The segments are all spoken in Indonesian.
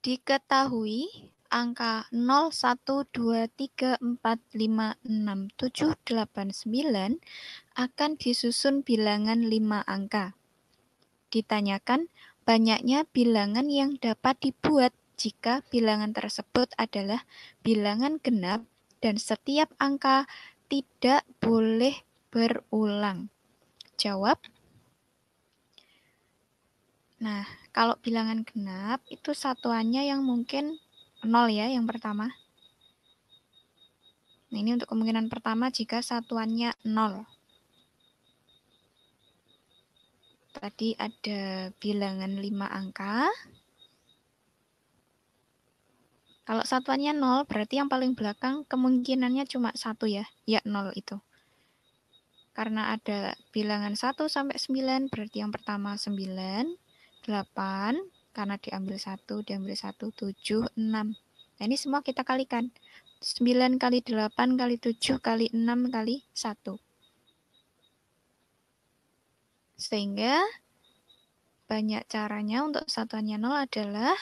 Diketahui angka 0123456789 akan disusun bilangan 5 angka. Ditanyakan banyaknya bilangan yang dapat dibuat jika bilangan tersebut adalah bilangan genap dan setiap angka tidak boleh berulang. Jawab Nah, kalau bilangan genap itu satuannya yang mungkin nol ya yang pertama. Nah, ini untuk kemungkinan pertama jika satuannya nol. Tadi ada bilangan 5 angka. Kalau satuannya nol berarti yang paling belakang kemungkinannya cuma satu ya, ya nol itu. Karena ada bilangan 1 sampai 9, berarti yang pertama 9, 8 karena diambil 1, diambil 1, 7, 6. Nah, ini semua kita kalikan. 9 kali 8 kali 7 kali 6 kali 1. Sehingga banyak caranya untuk satuannya 0 adalah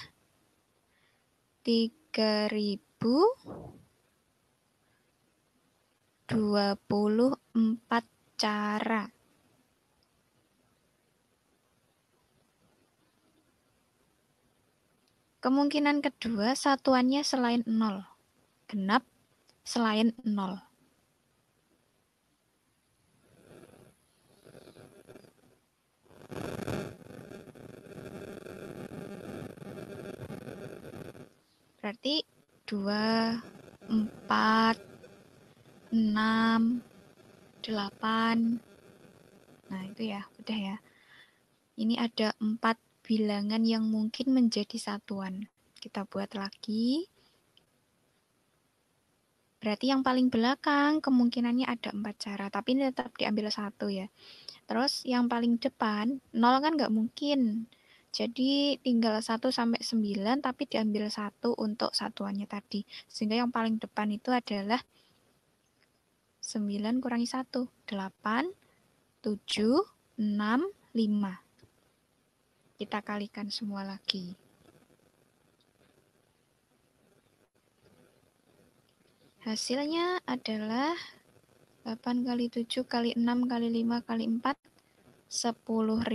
3000 24 cara. Kemungkinan kedua, satuannya selain 0. Genap selain 0. Berarti 2, 4, 6, 8. Nah, itu ya, udah ya. Ini ada 4, bilangan yang mungkin menjadi satuan. Kita buat lagi. Berarti yang paling belakang kemungkinannya ada empat cara, tapi ini tetap diambil satu ya. Terus yang paling depan, nol kan nggak mungkin. Jadi tinggal 1 sampai 9 tapi diambil satu untuk satuannya tadi. Sehingga yang paling depan itu adalah 9 kurangi 1, 8, 7, 6, 5 kita kalikan semua lagi. Hasilnya adalah 8 kali 7 kali 6 kali 5 kali 4 10.000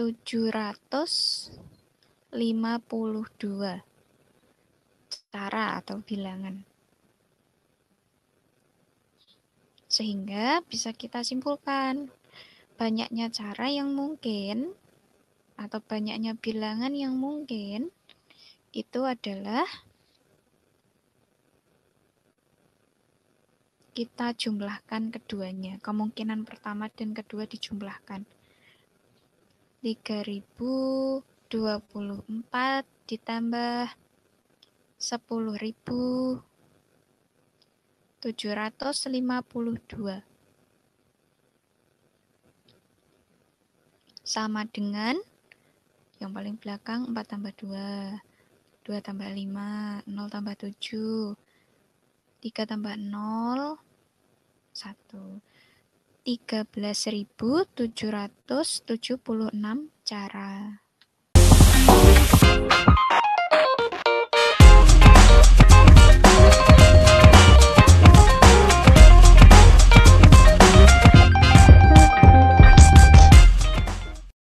752 cara atau bilangan. Sehingga bisa kita simpulkan banyaknya cara yang mungkin atau banyaknya bilangan yang mungkin itu adalah kita jumlahkan keduanya. Kemungkinan pertama dan kedua dijumlahkan. 3024 ditambah 10752 sama dengan yang paling belakang 4 tambah 2, 2 tambah 5, 0 tambah 7, 3 tambah 0, 1. 13.776 cara.